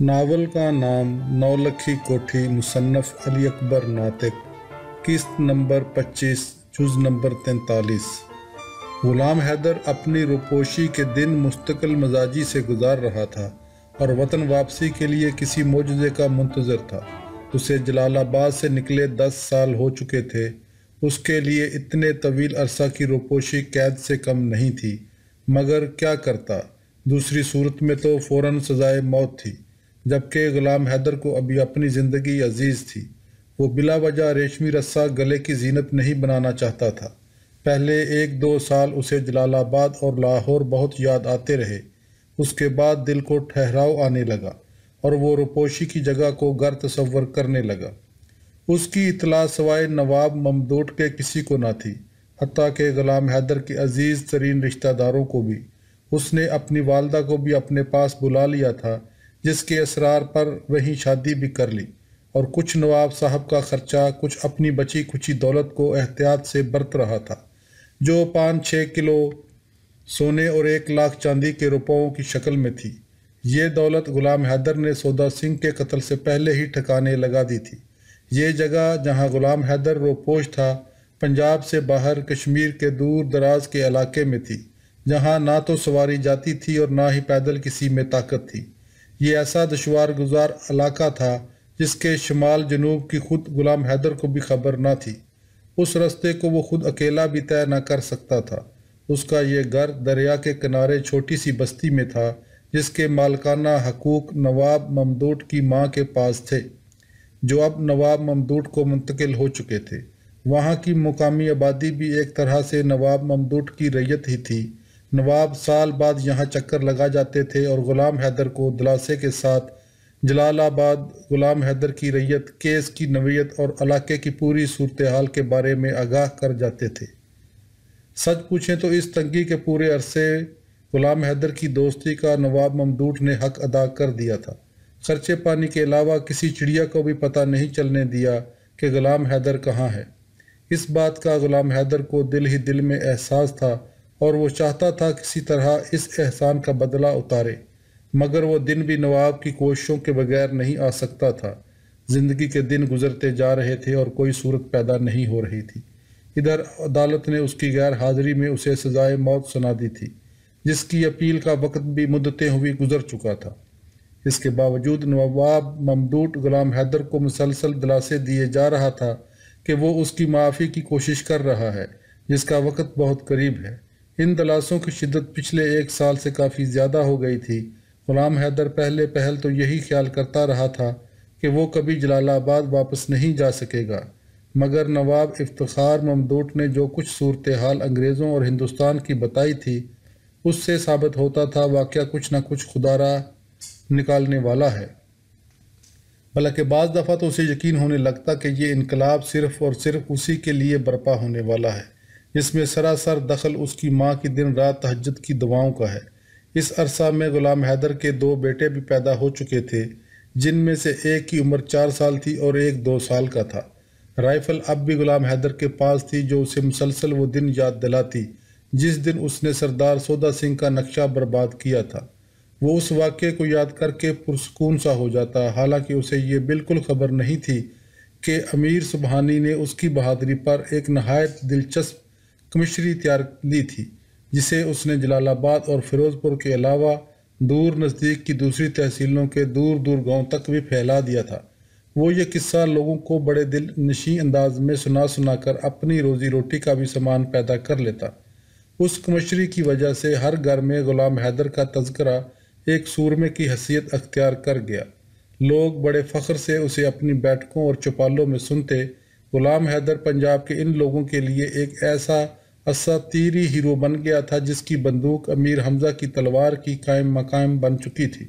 novel का नाम नौलखी कोठी मुसन्फ अली अकबर नातिक किस्त नंबर 25 जुज नंबर 43 गुलाम हैदर अपनी रुपोशी के दिन मुस्तकिल मजाजी से गुजार रहा था और वतन वापसी के लिए किसी मुजजे का मुंतज़र था उसे जलालाबाद से निकले दस साल हो चुके थे उसके लिए इतने तवील अरसा की रुपोशी कैद से कम नहीं थी मगर क्या करता दूसरी सूरत में तो फ़ौर सजाए मौत थी जबकि ग़ुलाम हैदर को अभी अपनी ज़िंदगी अजीज़ थी वो बिला वजह रेशमी रस्सा गले की जीनत नहीं बनाना चाहता था पहले एक दो साल उसे जलालाबाद और लाहौर बहुत याद आते रहे उसके बाद दिल को ठहराव आने लगा और वो रुपोशी की जगह को गर तस्वर करने लगा उसकी इतला सवाए नवाब ममदोट के किसी को ना थी हती के ग़ुलाम हैदर के अजीज़ तरीन रिश्तेदारों को भी उसने अपनी वालदा को भी अपने पास बुला लिया था जिसके असरार पर वहीं शादी भी कर ली और कुछ नवाब साहब का खर्चा कुछ अपनी बची खुची दौलत को एहतियात से बरत रहा था जो पाँच छः किलो सोने और एक लाख चांदी के रुपयों की शक्ल में थी ये दौलत गुलाम हैदर ने सौदा सिंह के कत्ल से पहले ही ठिकाने लगा दी थी ये जगह जहाँ गुलाम हैदर रोपोश था पंजाब से बाहर कश्मीर के दूर दराज के इलाके में थी जहाँ ना तो सवारी जाती थी और ना ही पैदल किसी में ताकत थी ये ऐसा दुशवार गुजार इलाका था जिसके शुमाल जनूब की खुद गुलाम हैदर को भी खबर ना थी उस रास्ते को वो खुद अकेला भी तय ना कर सकता था उसका यह घर दरिया के किनारे छोटी सी बस्ती में था जिसके मालकाना हकूक नवाब ममदूट की माँ के पास थे जो अब नवाब ममदूट को मुंतकिल हो चुके थे वहाँ की मुकामी आबादी भी एक तरह से नवाब ममदूट की रैयत ही थी नवाब साल बाद यहाँ चक्कर लगा जाते थे और ग़ुलाम हैदर को दिलासे के साथ जलालाबाद ग़ुलाम हैदर की रैयत केस की नवीयत और इलाके की पूरी सूरत हाल के बारे में आगाह कर जाते थे सच पूछें तो इस तंगी के पूरे अरसे ग़ुलाम हैदर की दोस्ती का नवाब ममदूट ने हक अदा कर दिया था खर्चे पानी के अलावा किसी चिड़िया को भी पता नहीं चलने दिया कि ग़ुलाम हैदर कहाँ है इस बात का ग़ुलाम हैदर को दिल ही दिल में एहसास था और वो चाहता था किसी तरह इस एहसान का बदला उतारे मगर वो दिन भी नवाब की कोशिशों के बगैर नहीं आ सकता था ज़िंदगी के दिन गुजरते जा रहे थे और कोई सूरत पैदा नहीं हो रही थी इधर अदालत ने उसकी गैर हाजिरी में उसे सजाए मौत सुना दी थी जिसकी अपील का वक्त भी मुद्दतें हुई गुजर चुका था इसके बावजूद नवाब ममदूट गुलाम हैदर को मुसलसल दिलासे दिए जा रहा था कि वो उसकी माफ़ी की कोशिश कर रहा है जिसका वक्त बहुत करीब है इन तलाशों की शिद्दत पिछले एक साल से काफ़ी ज़्यादा हो गई थी गुलाम हैदर पहले पहल तो यही ख्याल करता रहा था कि वो कभी जलालाबाद वापस नहीं जा सकेगा मगर नवाब इफ्तार ममदूट ने जो कुछ सूरत हाल अंग्रेज़ों और हिंदुस्तान की बताई थी उससे साबित होता था वाक़ कुछ ना कुछ खुदारा निकालने वाला है हालांकि बज़ दफ़ा तो उसे यकीन होने लगता कि ये इनकलाब सिर्फ़ और सिर्फ उसी के लिए बर्पा होने वाला है जिसमें सरासर दखल उसकी माँ की दिन रात तहजद की दुआओं का है इस अरसा में गुलाम हैदर के दो बेटे भी पैदा हो चुके थे जिनमें से एक की उम्र चार साल थी और एक दो साल का था राइफल अब भी गुलाम हैदर के पास थी जो उसे मुसलसल वो दिन याद दिलाती जिस दिन उसने सरदार सोदा सिंह का नक्शा बर्बाद किया था वो उस वाक्य को याद करके पुरस्कून सा हो जाता हालांकि उसे ये बिल्कुल खबर नहीं थी कि अमीर सुबहानी ने उसकी बहादरी पर एक नहायत दिलचस्प कमिश्नरी तैयार ली थी जिसे उसने जलालाबाद और फिरोजपुर के अलावा दूर नज़दीक की दूसरी तहसीलों के दूर दूर गांव तक भी फैला दिया था वो ये किस्सा लोगों को बड़े दिल नशी अंदाज में सुना सुना कर अपनी रोजी रोटी का भी सामान पैदा कर लेता उस कमशरी की वजह से हर घर में गुलाम हैदर का तस्करा एक सूरमे की हसीियत अख्तियार कर गया लोग बड़े फ़ख्र से उसे अपनी बैठकों और चौपालों में सुनते गुलाम हैदर पंजाब के इन लोगों के लिए एक ऐसा असा तीरी हीरो बन गया था जिसकी बंदूक अमीर हमजा की तलवार की कायम मकायम बन चुकी थी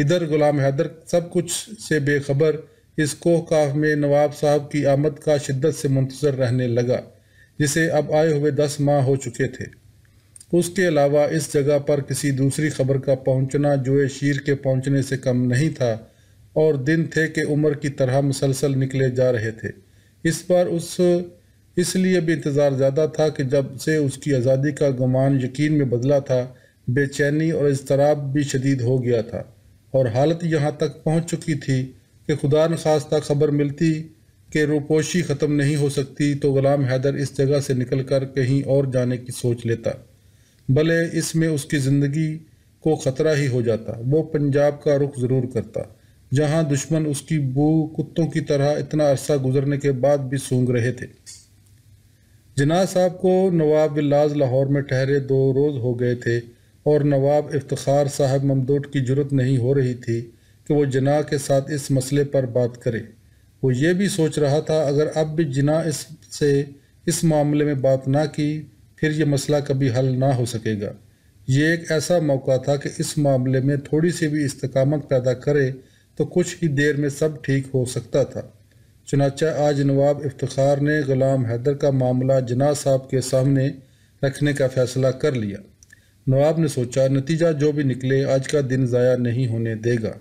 इधर गुलाम हैदर सब कुछ से बेखबर इस कोह काफ में नवाब साहब की आमद का शिद्दत से मुंतज़र रहने लगा जिसे अब आए हुए दस माह हो चुके थे उसके अलावा इस जगह पर किसी दूसरी खबर का पहुंचना जोए शीर के पहुंचने से कम नहीं था और दिन थे कि उम्र की तरह मुसलसल निकले जा रहे थे इस पर उस इसलिए भी इंतज़ार ज़्यादा था कि जब से उसकी आज़ादी का गुमान यकीन में बदला था बेचैनी और इसतराब भी शदीद हो गया था और हालत यहाँ तक पहुँच चुकी थी कि खुदा न खास्ता खबर मिलती कि रोपोशी ख़त्म नहीं हो सकती तो ग़ुलाम हैदर इस जगह से निकल कर कहीं और जाने की सोच लेता भले इसमें उसकी ज़िंदगी को ख़तरा ही हो जाता वो पंजाब का रुख ज़रूर करता जहाँ दुश्मन उसकी बू कुत्तों की तरह इतना अरसा गुजरने के बाद भी सूंघ रहे थे जनाज साहब को नवाब बिल्लाज लाहौर में ठहरे दो रोज़ हो गए थे और नवाब इफ्तार साहब ममदोट की जरूरत नहीं हो रही थी कि वो जना के साथ इस मसले पर बात करे वो ये भी सोच रहा था अगर अब भी जना इस से इस मामले में बात ना की फिर ये मसला कभी हल ना हो सकेगा ये एक ऐसा मौका था कि इस मामले में थोड़ी सी भी इस्तकामत पैदा करे तो कुछ ही देर में सब ठीक हो सकता था चुनाचा आज नवाब इफ्तार ने गुलाम हैदर का मामला जना साहब के सामने रखने का फैसला कर लिया नवाब ने सोचा नतीजा जो भी निकले आज का दिन ज़ाया नहीं होने देगा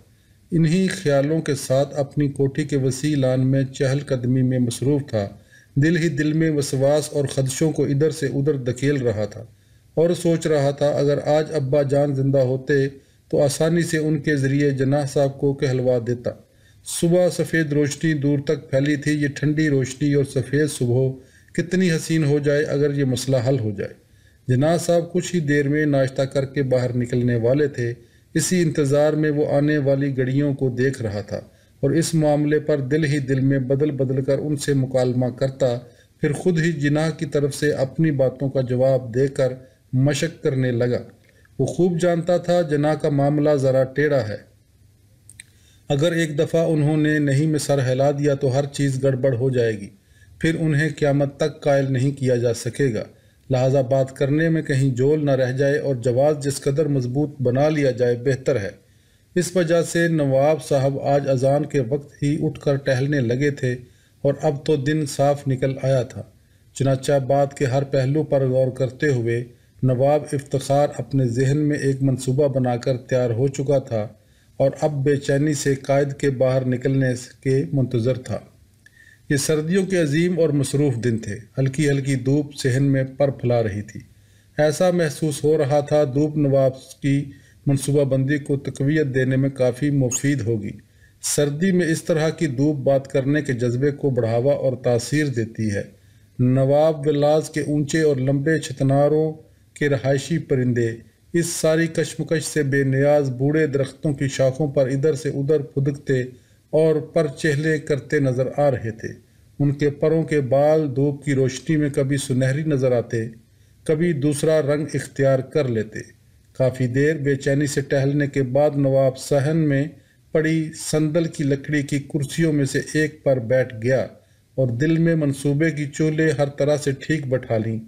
इन्हीं ख्यालों के साथ अपनी कोठी के वसी लान में चहलकदमी में मसरूफ़ था दिल ही दिल में वसवास और खदशों को इधर से उधर धकेल रहा था और सोच रहा था अगर आज अब्बा जान जिंदा होते तो आसानी से उनके ज़रिए जना साहब को कहलवा देता सुबह सफ़ेद रोशनी दूर तक फैली थी ये ठंडी रोशनी और सफ़ेद सुबह कितनी हसीन हो जाए अगर ये मसला हल हो जाए जनाज साहब कुछ ही देर में नाश्ता करके बाहर निकलने वाले थे इसी इंतज़ार में वो आने वाली गड़ियों को देख रहा था और इस मामले पर दिल ही दिल में बदल बदल कर उनसे मुकालमा करता फिर खुद ही जिनाह की तरफ से अपनी बातों का जवाब देकर मशक करने लगा वो खूब जानता था जनाह का मामला ज़रा टेढ़ा है अगर एक दफ़ा उन्होंने नहीं में सर हिला दिया तो हर चीज़ गड़बड़ हो जाएगी फिर उन्हें क्यामत तक कायल नहीं किया जा सकेगा लिहाजा बात करने में कहीं जोल ना रह जाए और जवाब जिस कदर मजबूत बना लिया जाए बेहतर है इस वजह से नवाब साहब आज अजान के वक्त ही उठकर टहलने लगे थे और अब तो दिन साफ निकल आया था चनाचा बात के हर पहलू पर गौर करते हुए नवाब इफ्तार अपने जहन में एक मनसूबा बनाकर तैयार हो चुका था और अब बेचैनी से कायद के बाहर निकलने के मंतज़र था ये सर्दियों के अजीम और मसरूफ़ दिन थे हल्की हल्की धूप सहन में पर फैला रही थी ऐसा महसूस हो रहा था धूप नवाब की मनसूबाबंदी को तकवीत देने में काफ़ी मुफीद होगी सर्दी में इस तरह की धूप बात करने के जज्बे को बढ़ावा और तासीर देती है नवाब विलास के ऊंचे और लंबे छतनारों के रहायशी परिंदे इस सारी कशमकश से बेनियाज बूढ़े दरख्तों की शाखों पर इधर से उधर फुदकते और पर चेहले करते नज़र आ रहे थे उनके परों के बाल धूप की रोशनी में कभी सुनहरी नज़र आते कभी दूसरा रंग इख्तियार कर लेते काफ़ी देर बेचैनी से टहलने के बाद नवाब सहन में पड़ी संदल की लकड़ी की कुर्सियों में से एक पर बैठ गया और दिल में मंसूबे की चूल्हे हर तरह से ठीक बैठा लीं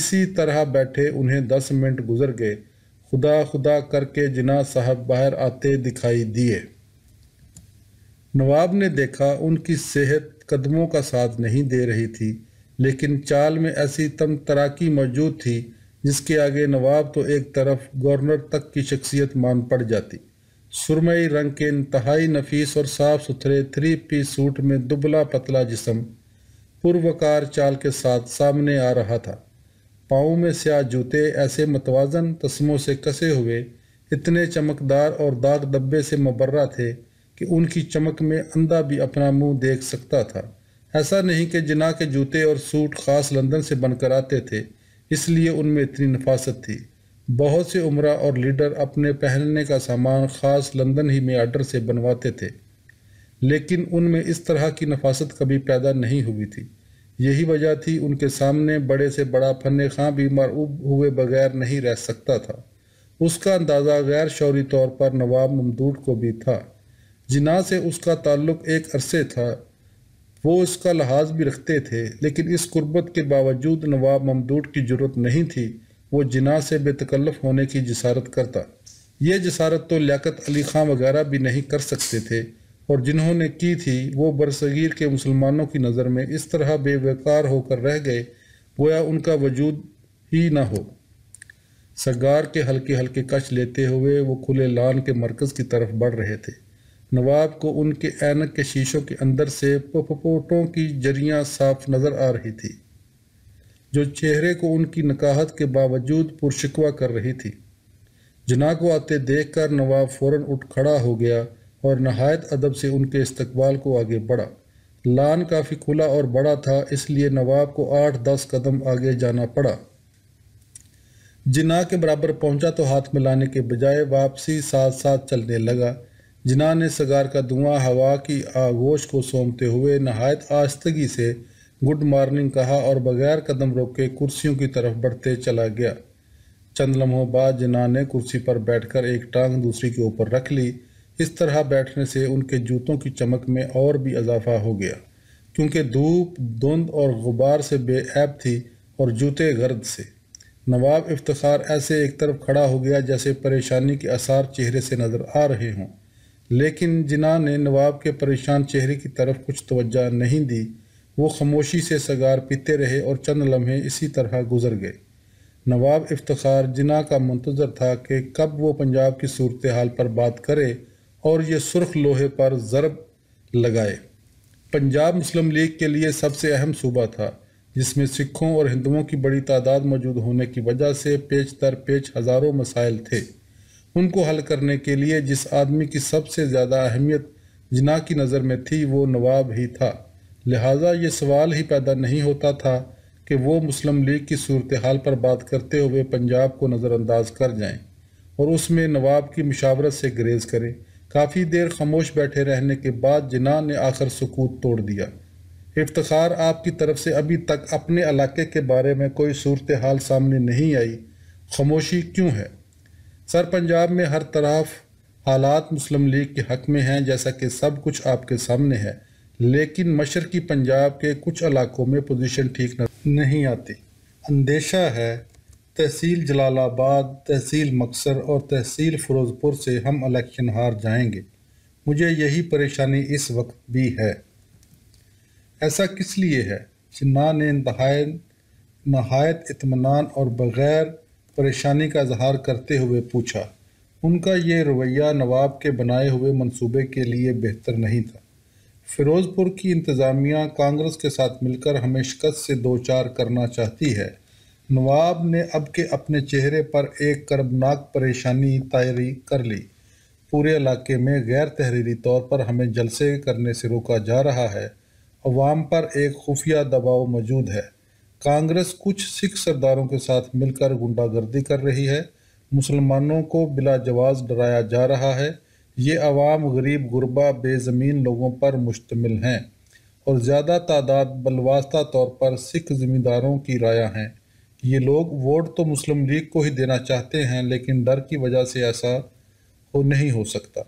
इसी तरह बैठे उन्हें दस मिनट गुजर गए खुदा खुदा करके जिना साहब बाहर आते दिखाई दिए नवाब ने देखा उनकी सेहत कदमों का साथ नहीं दे रही थी लेकिन चाल में ऐसी तम तराकी मौजूद थी जिसके आगे नवाब तो एक तरफ गवर्नर तक की शख्सियत मान पड़ जाती सुरमई रंग के इंतहाई नफीस और साफ सुथरे थ्री पी सूट में दुबला पतला जिसम पुरवकार चाल के साथ सामने आ रहा था पाँव में स्या जूते ऐसे मतवाजन तस्मों से कसे हुए इतने चमकदार और दाग डब्बे से मुबर्रा थे कि उनकी चमक में अंधा भी अपना मुंह देख सकता था ऐसा नहीं कि जिना के जूते और सूट खास लंदन से बनकर आते थे इसलिए उनमें इतनी नफासत थी बहुत से उम्र और लीडर अपने पहनने का सामान खास लंदन ही में आर्डर से बनवाते थे लेकिन उनमें इस तरह की नफासत कभी पैदा नहीं हुई थी यही वजह थी उनके सामने बड़े से बड़ा फन खां भी मरऊब हुए बगैर नहीं रह सकता था उसका अंदाज़ा गैर शौरी तौर पर नवाब ममदूट को भी था जिना से उसका ताल्लुक एक अरसे था वो इसका लिहाज भी रखते थे लेकिन इस कुर्बत के बावजूद नवाब ममदूट की जरूरत नहीं थी वो जिना से बेतकल्लफ होने की जसारत करता ये जसारत तो लियाकत अली खां वगैरह भी नहीं कर सकते थे और जिन्होंने की थी वो बरसगीर के मुसलमानों की नज़र में इस तरह बेवकार होकर रह गए गोया उनका वजूद ही ना हो सगार के हल्के हल्के कश लेते हुए वो खुले लान के मरकज़ की तरफ बढ़ रहे थे नवाब को उनके ऐनक के शीशों के अंदर से पपोटों की जरियां साफ नज़र आ रही थी जो चेहरे को उनकी नकाहत के बावजूद पुरशिकवा कर रही थी जना को आते देखकर नवाब फौरन उठ खड़ा हो गया और नहायत अदब से उनके इस्तबाल को आगे बढ़ा लान काफ़ी खुला और बड़ा था इसलिए नवाब को आठ दस कदम आगे जाना पड़ा जिना के बराबर पहुंचा तो हाथ मिलाने के बजाय वापसी साथ साथ चलने लगा जिना ने सगार का धुआं हवा की आगोश को सोमते हुए नहायत आस्तगी से गुड मॉर्निंग कहा और बगैर कदम रोके कुर्सियों की तरफ बढ़ते चला गया चंद लम्हों बाद जिना ने कुर्सी पर बैठकर एक टांग दूसरी के ऊपर रख ली इस तरह बैठने से उनके जूतों की चमक में और भी इजाफा हो गया क्योंकि धूप धुंध और गुबार से बेऐब थी और जूते गर्द से नवाब इफ्तार ऐसे एक तरफ खड़ा हो गया जैसे परेशानी के आसार चेहरे से नज़र आ रहे हों लेकिन जिना ने नवाब के परेशान चेहरे की तरफ कुछ तोज्जा नहीं दी वो खामोशी से सगार पीते रहे और चंद लम्हे इसी तरह गुजर गए नवाब इफ्तार जिना का मंतज़र था कि कब वो पंजाब की सूरत हाल पर बात करे और ये सुर्ख लोहे पर ज़रब लगाए पंजाब मुस्लिम लीग के लिए सबसे अहम सूबा था जिसमें सिखों और हिंदुओं की बड़ी तादाद मौजूद होने की वजह से पेच दर पेच हज़ारों मसाइल थे उनको हल करने के लिए जिस आदमी की सबसे ज़्यादा अहमियत जिना की नज़र में थी वो नवाब ही था लिहाजा ये सवाल ही पैदा नहीं होता था कि वो मुस्लिम लीग की सूरत हाल पर बात करते हुए पंजाब को नज़रअंदाज कर जाएं और उसमें नवाब की मशावरत से ग्रेज़ करें काफ़ी देर खामोश बैठे रहने के बाद जिना ने आखिर सुकूत तोड़ दिया इफ्तार आपकी तरफ से अभी तक अपने इलाके के बारे में कोई सूरत हाल सामने नहीं आई खामोशी क्यों है सर पंजाब में हर तरफ हालात मुस्लिम लीग के हक में हैं जैसा कि सब कुछ आपके सामने है लेकिन मशरकी पंजाब के कुछ इलाकों में पोजीशन ठीक नहीं आती अंदेशा है तहसील जलालाबाद तहसील मक्सर और तहसील फ़िरोज़पुर से हम इलेक्शन हार जाएंगे मुझे यही परेशानी इस वक्त भी है ऐसा किस लिए है सिन्हा ने इंतहाय नहायत इतमान और बग़ैर परेशानी का इजहार करते हुए पूछा उनका ये रवैया नवाब के बनाए हुए मंसूबे के लिए बेहतर नहीं था फ़िरोज़पुर की इंतज़ामिया कांग्रेस के साथ मिलकर हमें शिकस्त से दो चार करना चाहती है नवाब ने अब के अपने चेहरे पर एक कर्बनाक परेशानी तैयारी कर ली पूरे इलाके में गैर तहरीरी तौर पर हमें जलसे करने से रोका जा रहा है अवाम पर एक खुफिया दबाव मौजूद है कांग्रेस कुछ सिख सरदारों के साथ मिलकर गुंडागर्दी कर रही है मुसलमानों को बिलाजवाज डराया जा रहा है ये आवाम गरीब गुरबा बेज़मीन लोगों पर मुश्तमिल हैं और ज़्यादा तादाद बलवास्ता तौर पर सिख ज़मींदारों की राया हैं ये लोग वोट तो मुस्लिम लीग को ही देना चाहते हैं लेकिन डर की वजह से ऐसा हो नहीं हो सकता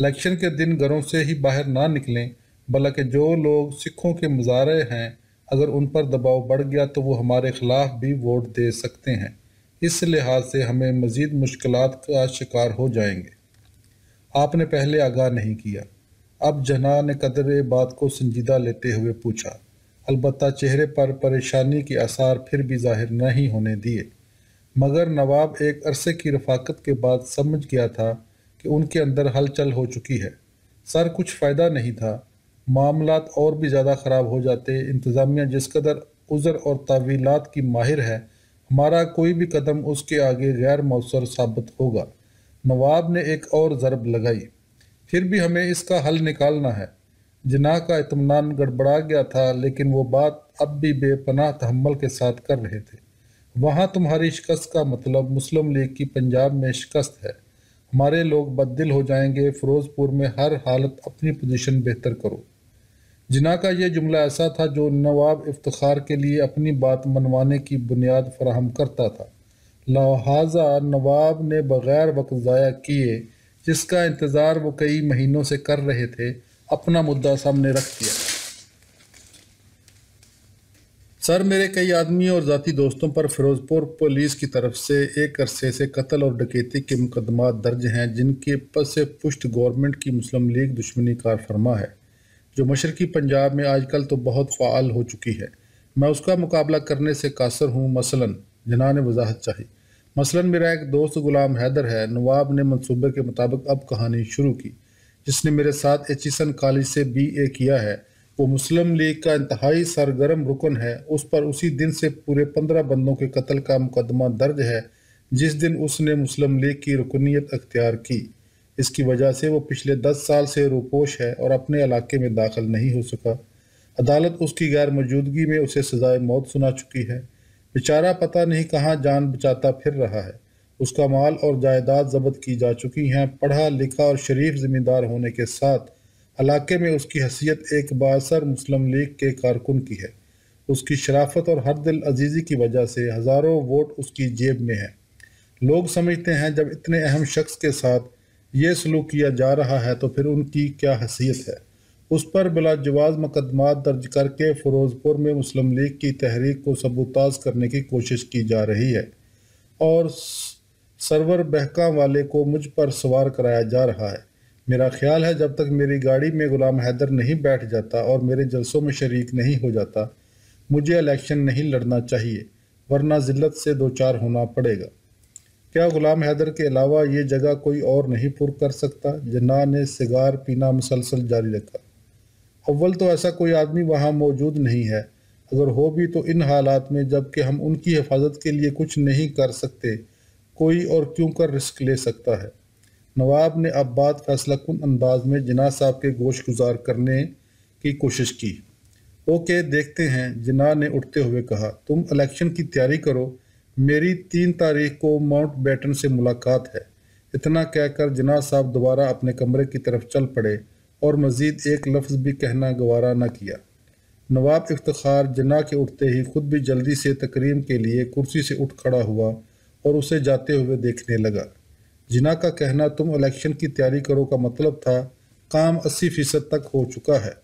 इलेक्शन के दिन घरों से ही बाहर ना निकलें बल्कि जो लोग सिखों के मुजाहरे हैं अगर उन पर दबाव बढ़ गया तो वो हमारे ख़िलाफ़ भी वोट दे सकते हैं इस लिहाज से हमें मज़ीद मुश्किल का शिकार हो जाएंगे आपने पहले आगाह नहीं किया अब जना ने कदर बात को संजीदा लेते हुए पूछा अलबत् चेहरे पर परेशानी के आसार फिर भी जाहिर नहीं होने दिए मगर नवाब एक अरसे की रफाकत के बाद समझ गया था कि उनके अंदर हलचल हो चुकी है सर कुछ फ़ायदा नहीं था मामला और भी ज़्यादा ख़राब हो जाते इंतज़ामिया जिस कदर उज़र और तावीलात की माहिर है हमारा कोई भी कदम उसके आगे गैर मौसर साबित होगा नवाब ने एक और ज़रब लगाई फिर भी हमें इसका हल निकालना है जिना का इतमान गड़बड़ा गया था लेकिन वो बात अब भी बेपनाह तहमल के साथ कर रहे थे वहाँ तुम्हारी शिकस्त का मतलब मुस्लिम लीग की पंजाब में शिकस्त है हमारे लोग बददिल हो जाएंगे फ़िरोज़पुर में हर हालत अपनी पोजीशन बेहतर करो जिना का यह जुमला ऐसा था जो नवाब इफ्तार के लिए अपनी बात मनवाने की बुनियाद फराहम करता था लहाजा नवाब ने बग़ैर वक्त ज़ाया किए जिसका इंतज़ार वो कई महीनों से कर रहे थे अपना मुद्दा सामने रख दिया सर मेरे कई आदमी और ज़ाती दोस्तों पर फिरोजपुर पुलिस की तरफ से एक अरसे से कत्ल और डकैती के मुकदमा दर्ज हैं जिनके पस से पुष्ट गवर्नमेंट की मुस्लिम लीग दुश्मनी कार फरमा है जो मशरकी पंजाब में आजकल तो बहुत फ़ाल हो चुकी है मैं उसका मुकाबला करने से कासर हूँ मसलन जना ने वजाहत चाहिए मसलन मेरा एक दोस्त गुलाम हैदर है नवाब ने मंसूबे के मुताबिक अब कहानी शुरू की जिसने मेरे साथ एचिसन कॉलेज से बी ए किया है वो मुस्लिम लीग का इंतहाई सरगर्म रुकन है उस पर उसी दिन से पूरे पंद्रह बंदों के कत्ल का मुकदमा दर्ज है जिस दिन उसने मुस्लिम लीग की रुकनीत अख्तियार की इसकी वजह से वो पिछले दस साल से रूपोश है और अपने इलाके में दाखिल नहीं हो सका अदालत उसकी गैर मौजूदगी में उसे सजाए मौत सुना चुकी है बेचारा पता नहीं कहाँ जान बचाता फिर रहा है उसका माल और जायदाद जब्त की जा चुकी हैं पढ़ा लिखा और शरीफ जिम्मेदार होने के साथ इलाके में उसकी हैसियत एक बासर मुस्लिम लीग के कारकुन की है उसकी शराफत और हर दिल अजीज़ी की वजह से हज़ारों वोट उसकी जेब में है लोग समझते हैं जब इतने अहम शख्स के साथ ये सलूक किया जा रहा है तो फिर उनकी क्या हैसियत है उस पर बिलाजवाज मुकदमा दर्ज करके फ़िरोज़पुर में मुस्लिम लीग की तहरीक को सबूताज करने की कोशिश की जा रही है और सरवर बहका वाले को मुझ पर सवार कराया जा रहा है मेरा ख्याल है जब तक मेरी गाड़ी में गुलाम हैदर नहीं बैठ जाता और मेरे जलसों में शरीक नहीं हो जाता मुझे इलेक्शन नहीं लड़ना चाहिए वरना जिल्लत से दो चार होना पड़ेगा क्या गुलाम हैदर के अलावा ये जगह कोई और नहीं पुर कर सकता जना ने सिगार पीना मुसलसल जारी रखा अव्वल तो ऐसा कोई आदमी वहाँ मौजूद नहीं है अगर हो भी तो इन हालात में जबकि हम उनकी हिफाजत के लिए कुछ नहीं कर सकते कोई और क्यों कर रिस्क ले सकता है नवाब ने अब बात फैसला कन अंदाज में जिनाह साहब के गोश गुजार करने की कोशिश की ओके देखते हैं जिनाह ने उठते हुए कहा तुम इलेक्शन की तैयारी करो मेरी तीन तारीख को माउंट बैटन से मुलाकात है इतना कहकर जिनाह साहब दोबारा अपने कमरे की तरफ चल पड़े और मज़ीद एक लफ्ज़ भी कहना गवारा न किया नवाब इफ्तार जना के उठते ही खुद भी जल्दी से तकरीम के लिए कुर्सी से उठ खड़ा हुआ और उसे जाते हुए देखने लगा जिना का कहना तुम इलेक्शन की तैयारी करो का मतलब था काम अस्सी फीसद तक हो चुका है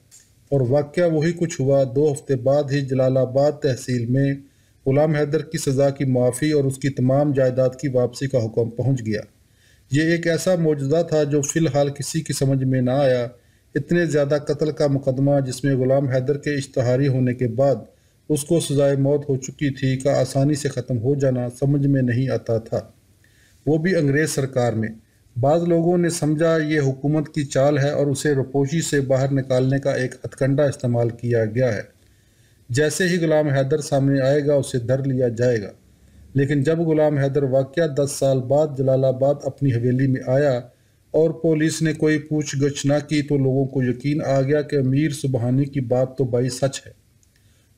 और वाक्य वही कुछ हुआ दो हफ्ते बाद ही जलालाबाद तहसील में गुलाम हैदर की सज़ा की माफ़ी और उसकी तमाम जायदाद की वापसी का हुक्म पहुंच गया ये एक ऐसा मौजदा था जो फ़िलहाल किसी की समझ में ना आया इतने ज़्यादा कत्ल का मुकदमा जिसमें ग़ुलाम हैदर के इश्तहारी होने के बाद उसको सजाए मौत हो चुकी थी का आसानी से ख़त्म हो जाना समझ में नहीं आता था वो भी अंग्रेज़ सरकार में बाद लोगों ने समझा ये हुकूमत की चाल है और उसे रपोशी से बाहर निकालने का एक हथकंडा इस्तेमाल किया गया है जैसे ही गुलाम हैदर सामने आएगा उसे धर लिया जाएगा लेकिन जब गुलाम हैदर वाक़ दस साल बाद जलालाबाद अपनी हवेली में आया और पुलिस ने कोई पूछ गछ ना की तो लोगों को यकीन आ गया कि अमीर सुबहानी की बात तो बाई सच है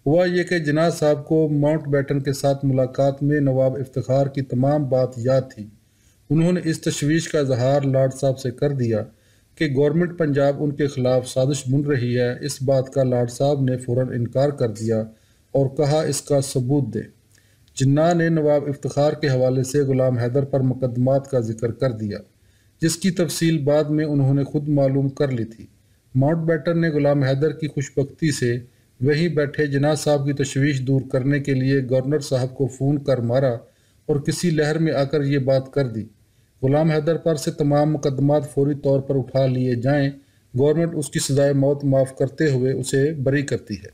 हुआ यह कि जनाज साहब को माउंट बैटन के साथ मुलाकात में नवाब इफ्तार की तमाम बात याद थी उन्होंने इस तशवीश का इजहार लाड साहब से कर दिया कि गवर्नमेंट पंजाब उनके खिलाफ साजिश बुन रही है इस बात का लाड साहब ने फ़ौर इनकार कर दिया और कहा इसका सबूत दें जिन्ना ने नवाब इफ्तार के हवाले से ग़ुलाम हैदर पर मुकदमात का जिक्र कर दिया जिसकी तफसील बाद में उन्होंने खुद मालूम कर ली थी माउंट बैटन ने ग़ुलाम हैदर की खुशबकती से वहीं बैठे जनाज साहब की तशवीश दूर करने के लिए गवर्नर साहब को फ़ोन कर मारा और किसी लहर में आकर ये बात कर दी गुलाम हैदर पर से तमाम मुकदमात फौरी तौर पर उठा लिए जाएं गवर्नमेंट उसकी सजाए मौत माफ़ करते हुए उसे बरी करती है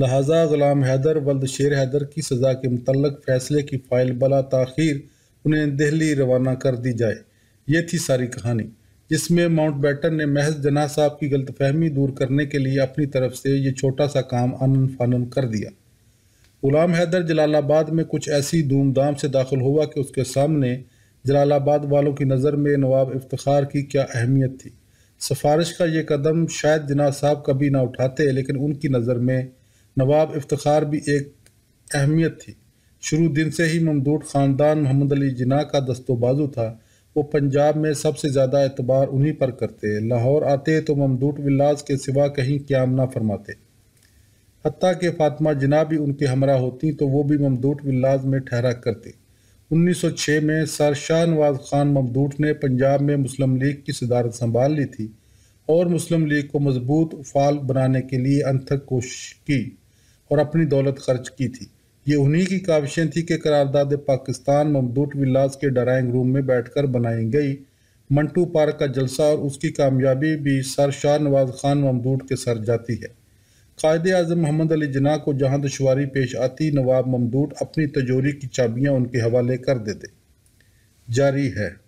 लिहाजा गुलाम हैदर वल्द शेर हैदर की सज़ा के मतलब फ़ैसले की फ़ाइल बला तखीर उन्हें दिल्ली रवाना कर दी जाए ये थी सारी कहानी जिसमें माउंट बैटन ने महज जना साहब की गलतफहमी दूर करने के लिए अपनी तरफ से ये छोटा सा काम अनन फानन कर दिया गुलाम हैदर जलालाबाद में कुछ ऐसी धूमधाम से दाखिल हुआ कि उसके सामने जलालाबाद वालों की नज़र में नवाब इफ्तार की क्या अहमियत थी सिफारिश का ये कदम शायद जना साहब कभी ना उठाते लेकिन उनकी नज़र में नवाब इफ्तार भी एक अहमियत थी शुरू दिन से ही ममदूट ख़ानदान मोहम्मद अली जिना का दस्तोबाजू था वो पंजाब में सबसे ज़्यादा एतबार उन्हीं पर करते लाहौर आते तो ममदूट विलास के सिवा कहीं क्याम ना फरमाते हती के फातिमा जना भी उनके हमरा होती तो वो भी ममदूट विलास में ठहरा करते 1906 में सर शाह नवाज खान ममदूट ने पंजाब में मुस्लिम लीग की सदारत संभाल ली थी और मुस्लिम लीग को मजबूत फाल बनाने के लिए अनथक कोशिश की और अपनी दौलत खर्च की थी ये उन्हीं की काविशें थी कि करारदाद पाकिस्तान ममदूट विलास के ड्राइंग रूम में बैठकर बनाई गई मंटू पार्क का जलसा और उसकी कामयाबी भी सर शाह नवाज खान ममदूट के सर जाती है कायद अजम मोहम्मद अली जना को जहाँ दुशारी पेश आती नवाब ममदूट अपनी तजोरी की चाबियाँ उनके हवाले कर देते जारी है